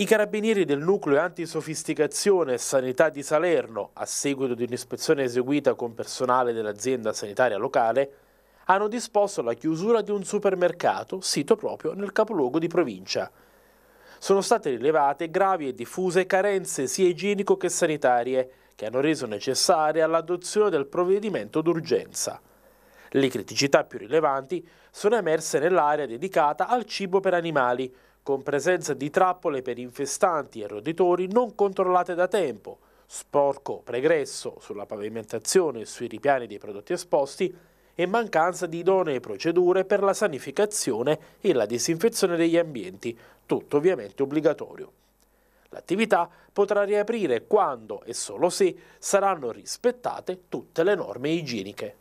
I carabinieri del nucleo antisofisticazione e sanità di Salerno, a seguito di un'ispezione eseguita con personale dell'azienda sanitaria locale, hanno disposto la chiusura di un supermercato sito proprio nel capoluogo di provincia. Sono state rilevate gravi e diffuse carenze sia igienico che sanitarie, che hanno reso necessaria l'adozione del provvedimento d'urgenza. Le criticità più rilevanti sono emerse nell'area dedicata al cibo per animali, con presenza di trappole per infestanti e roditori non controllate da tempo, sporco pregresso sulla pavimentazione e sui ripiani dei prodotti esposti e mancanza di idonee procedure per la sanificazione e la disinfezione degli ambienti, tutto ovviamente obbligatorio. L'attività potrà riaprire quando e solo se saranno rispettate tutte le norme igieniche.